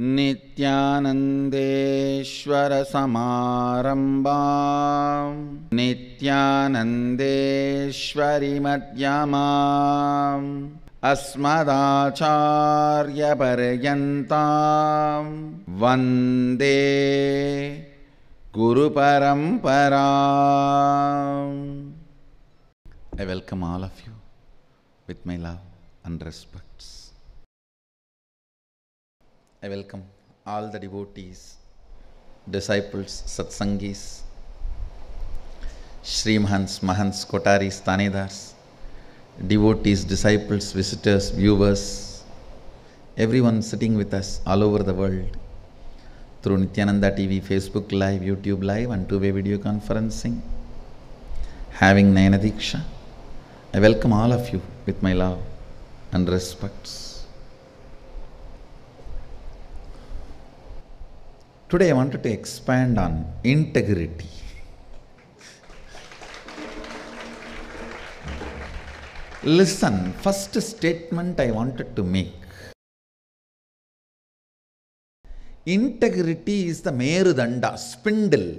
नित्यानन्देश्वरसमारम्भा नित्यानन्देश्वरि मद्यमाम् अस्मदाचार्यपर्यन्तां वन्दे गुरुपरम्परा I welcome all of you with my love and respect I welcome all the devotees, disciples, satsangis, Srimhans, Mahans, Kotaris, Tanidars, devotees, disciples, visitors, viewers, everyone sitting with us all over the world through Nityananda TV, Facebook Live, YouTube Live, and two way video conferencing, having Nayanadiksha. I welcome all of you with my love and respects. Today I wanted to expand on integrity. Listen, first statement I wanted to make. Integrity is the Merudanda, spindle,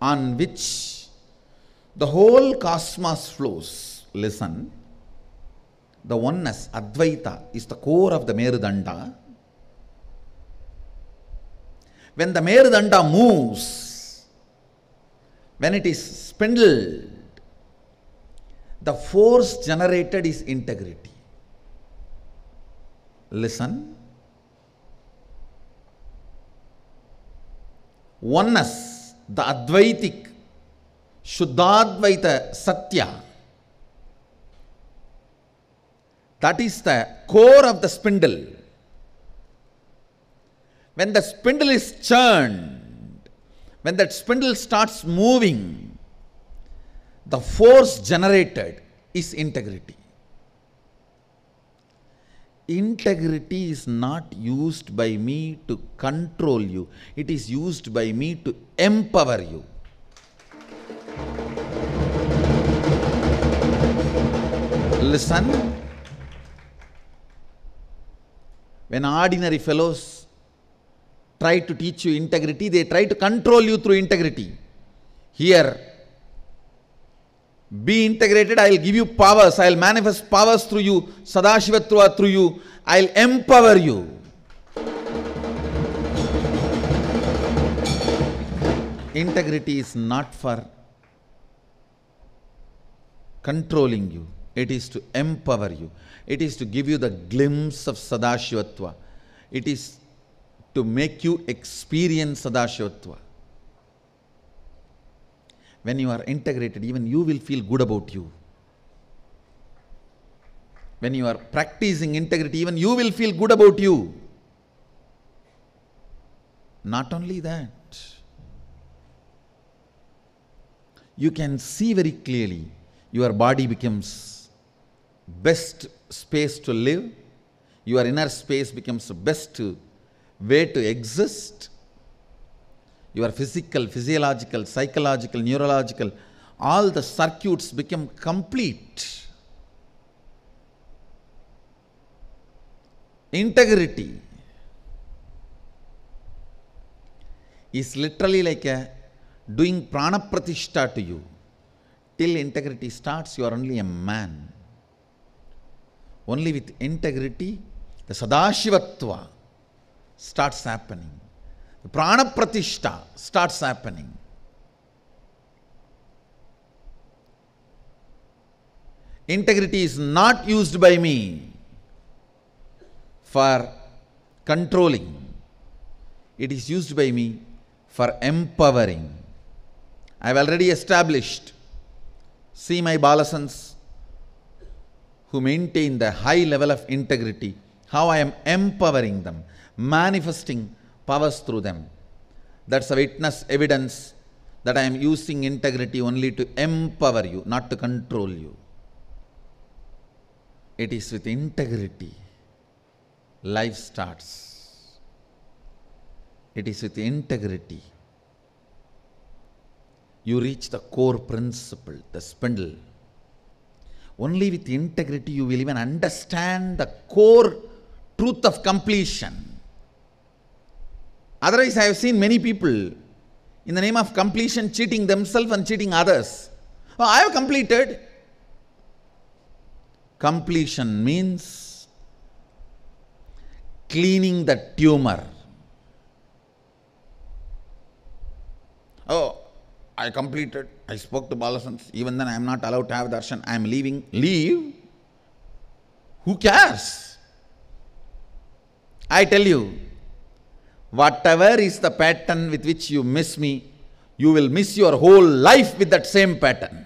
on which the whole cosmos flows. Listen, the oneness, Advaita, is the core of the Merudanda when the Merudanda moves, when it is spindled, the force generated is integrity. Listen. Oneness, the Advaitic, Shuddhadvaita Satya, that is the core of the spindle when the spindle is churned, when that spindle starts moving, the force generated is integrity. Integrity is not used by me to control you, it is used by me to empower you. Listen, when ordinary fellows try to teach you integrity, they try to control you through integrity. Here, be integrated, I will give you powers, I will manifest powers through you, Sadashivatruva through you, I will empower you. Integrity is not for controlling you, it is to empower you, it is to give you the glimpse of Sadashivatva. It is to make you experience Sadashivatva. When you are integrated, even you will feel good about you. When you are practicing integrity, even you will feel good about you. Not only that, you can see very clearly your body becomes best space to live, your inner space becomes best to way to exist. Your physical, physiological, psychological, neurological, all the circuits become complete. Integrity is literally like a doing pranapratishtha to you. Till integrity starts, you are only a man. Only with integrity, the sadashivatva, starts happening. The prana pratishta starts happening. Integrity is not used by me for controlling. It is used by me for empowering. I have already established. See my Balasans who maintain the high level of integrity, how I am empowering them manifesting powers through them. That's a witness evidence that I am using integrity only to empower you, not to control you. It is with integrity life starts. It is with integrity you reach the core principle, the spindle. Only with integrity you will even understand the core truth of completion. Otherwise, I have seen many people in the name of completion cheating themselves and cheating others. Well, I have completed. Completion means cleaning the tumor. Oh, I completed. I spoke to Balasans. Even then, I am not allowed to have darshan. I am leaving. Leave? Who cares? I tell you, Whatever is the pattern with which you miss me, you will miss your whole life with that same pattern.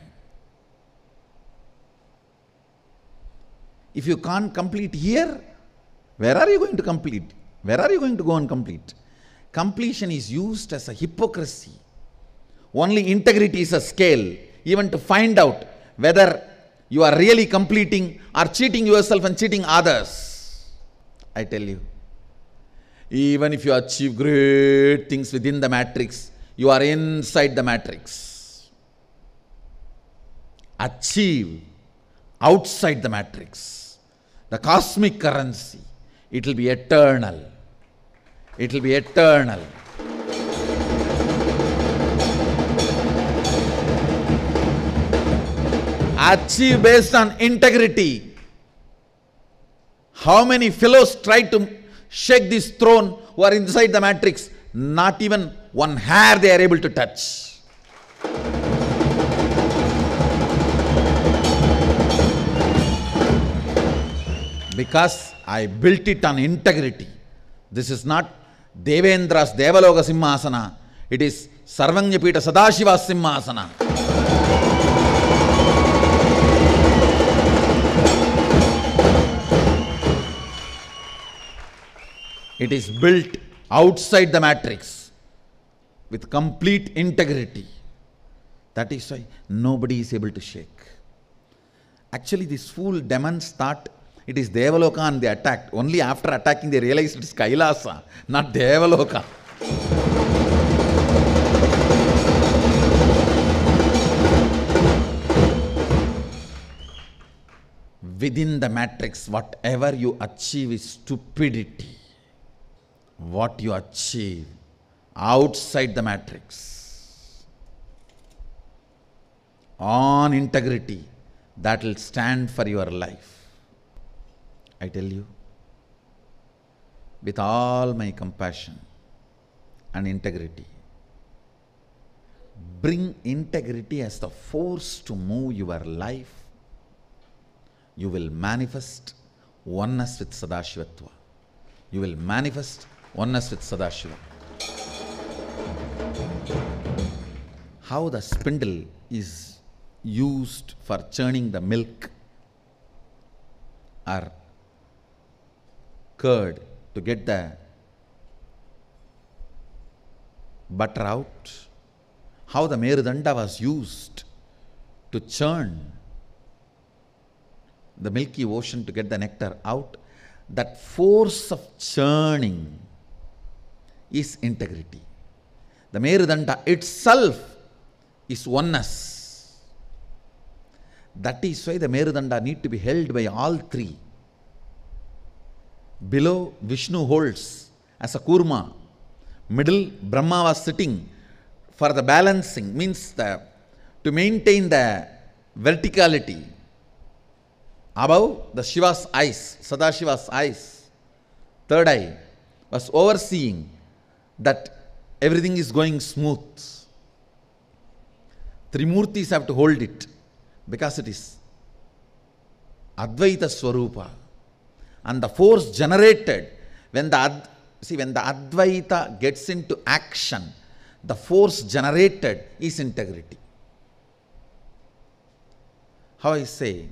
If you can't complete here, where are you going to complete? Where are you going to go and complete? Completion is used as a hypocrisy. Only integrity is a scale, even to find out whether you are really completing or cheating yourself and cheating others. I tell you. Even if you achieve great things within the matrix, you are inside the matrix. Achieve outside the matrix. The cosmic currency, it will be eternal. It will be eternal. achieve based on integrity. How many fellows try to shake this throne who are inside the matrix, not even one hair they are able to touch. Because I built it on integrity. This is not Devendra's Devaloga Simhasana, it is Sarvanyapita Sadashiva Simhasana. It is built outside the matrix with complete integrity. That is why nobody is able to shake. Actually, this fool demons thought it is and they attacked. Only after attacking they realized it is Kailasa, not Devaloka. Within the matrix, whatever you achieve is stupidity what you achieve outside the matrix on integrity that will stand for your life. I tell you, with all my compassion and integrity, bring integrity as the force to move your life, you will manifest oneness with Sadashivatva. You will manifest oneness with Sadashiva. How the spindle is used for churning the milk or curd to get the butter out, how the Merudanda was used to churn the Milky Ocean to get the nectar out, that force of churning is integrity. The Merudanda itself is oneness. That is why the Merudanda need to be held by all three. Below, Vishnu holds as a kurma. Middle, Brahma was sitting for the balancing, means the, to maintain the verticality. Above, the Shiva's eyes, Sadashiva's eyes, third eye, was overseeing that everything is going smooth. Trimurtis have to hold it because it is Advaita Swarupa. And the force generated when the Ad, see when the Advaita gets into action, the force generated is integrity. How I say,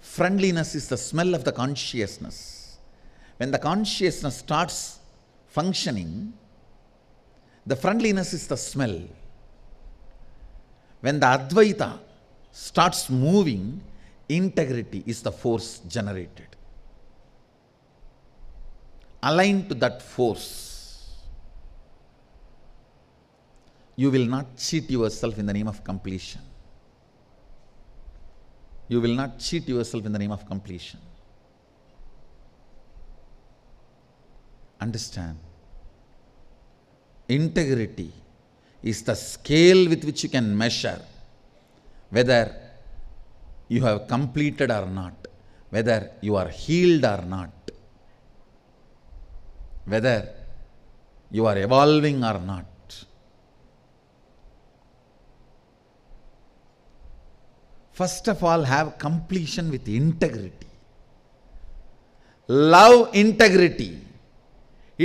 friendliness is the smell of the consciousness. When the consciousness starts functioning, the friendliness is the smell. When the Advaita starts moving, integrity is the force generated. Aligned to that force, you will not cheat yourself in the name of completion. You will not cheat yourself in the name of completion. Understand integrity is the scale with which you can measure whether you have completed or not, whether you are healed or not, whether you are evolving or not. First of all, have completion with integrity. Love integrity.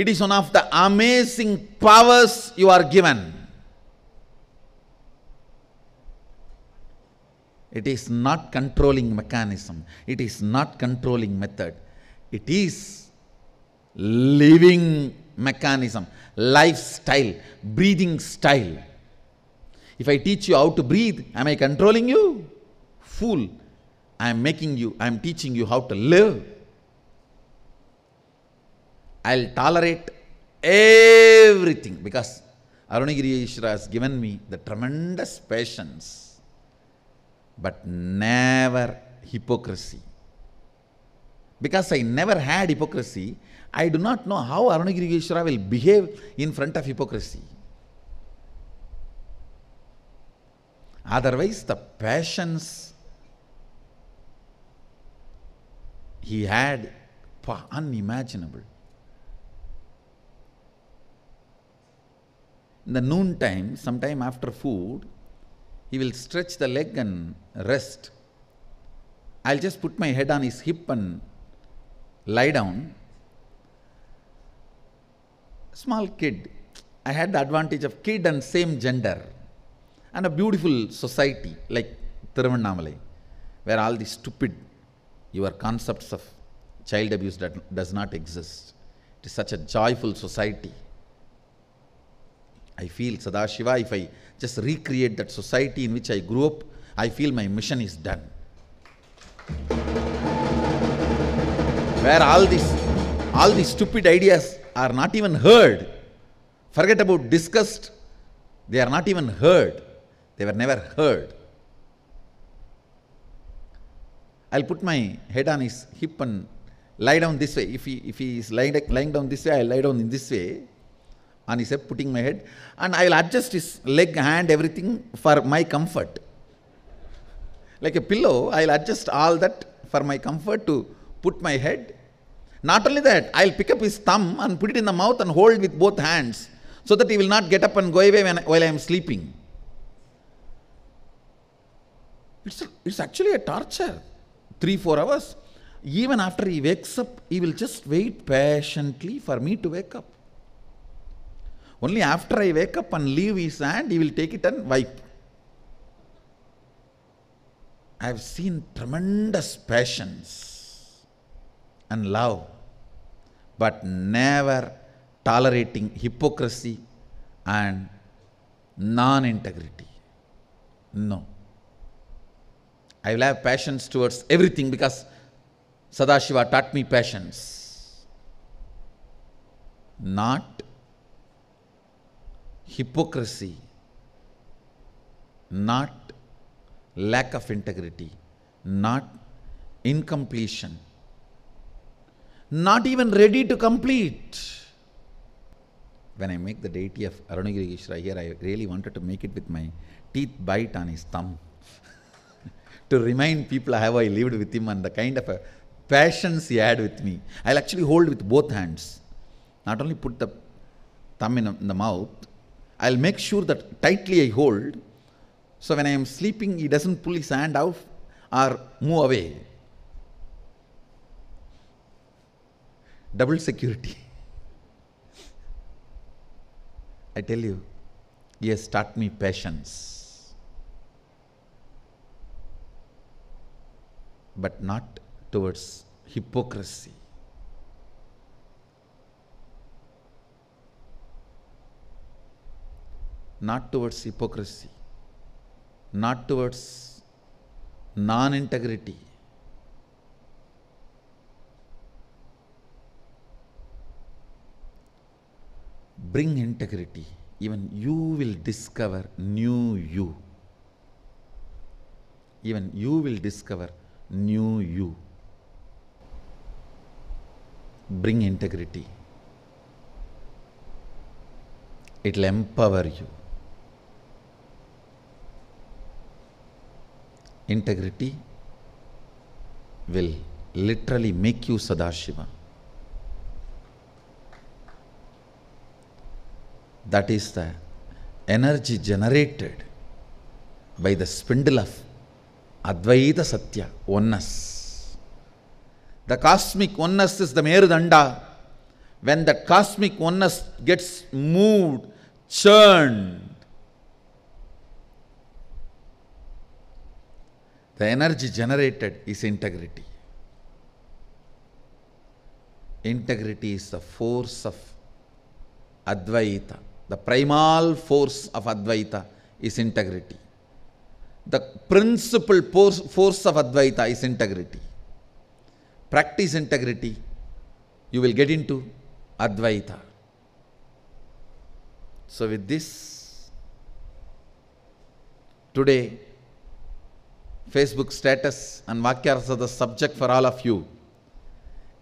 It is one of the amazing powers you are given. It is not controlling mechanism. It is not controlling method. It is living mechanism, lifestyle, breathing style. If I teach you how to breathe, am I controlling you? Fool. I am making you, I am teaching you how to live. I'll tolerate everything because Arunagiri Ishra has given me the tremendous patience, but never hypocrisy. Because I never had hypocrisy, I do not know how Arunagiri Ishra will behave in front of hypocrisy. Otherwise, the passions he had unimaginable. in the noon time, sometime after food, he will stretch the leg and rest. I'll just put my head on his hip and lie down. Small kid. I had the advantage of kid and same gender and a beautiful society like Tiruvannamalai where all the stupid your concepts of child abuse that does not exist. It is such a joyful society. I feel Sadashiva, if I just recreate that society in which I grew up, I feel my mission is done. Where all these, all these stupid ideas are not even heard. Forget about discussed. They are not even heard. They were never heard. I'll put my head on his hip and lie down this way. If he, if he is lying, lying down this way, I'll lie down in this way. And he said, putting my head, and I will adjust his leg, hand, everything for my comfort. Like a pillow, I will adjust all that for my comfort to put my head. Not only that, I will pick up his thumb and put it in the mouth and hold with both hands so that he will not get up and go away when, while I am sleeping. It's, it's actually a torture. Three, four hours. Even after he wakes up, he will just wait patiently for me to wake up. Only after I wake up and leave his hand, he will take it and wipe. I have seen tremendous passions and love, but never tolerating hypocrisy and non integrity. No. I will have passions towards everything because Sadashiva taught me passions. Not hypocrisy, not lack of integrity, not incompletion, not even ready to complete. When I make the deity of Ishra here, I really wanted to make it with my teeth bite on his thumb to remind people how I lived with him and the kind of a passions he had with me. I'll actually hold with both hands. Not only put the thumb in the mouth, I'll make sure that tightly I hold. So when I am sleeping, he doesn't pull his hand out or move away. Double security. I tell you, he has taught me patience. But not towards hypocrisy. not towards hypocrisy, not towards non integrity. Bring integrity, even you will discover new you. Even you will discover new you. Bring integrity, it will empower you. integrity will literally make you Sadashiva. That is the energy generated by the spindle of Advaita Satya, oneness. The cosmic oneness is the Merudanda. When that cosmic oneness gets moved, churned, The energy generated is integrity. Integrity is the force of Advaita. The primal force of Advaita is integrity. The principal force, force of Advaita is integrity. Practice integrity, you will get into Advaita. So, with this, today Facebook status and Vakyarasa the subject for all of you.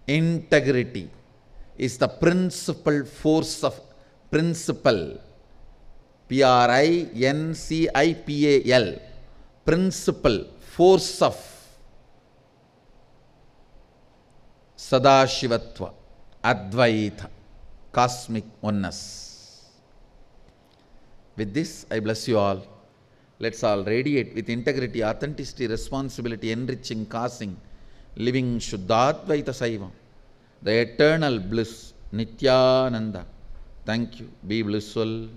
Integrity is the principal force of principle. P-R-I-N-C-I-P-A-L. Principle, force of Sadashivatva, Advaita, cosmic oneness. With this, I bless you all. Let's all radiate with integrity, authenticity, responsibility, enriching, causing, living Shuddhadvaita Saivam, the eternal bliss, Nityananda. Thank you. Be blissful.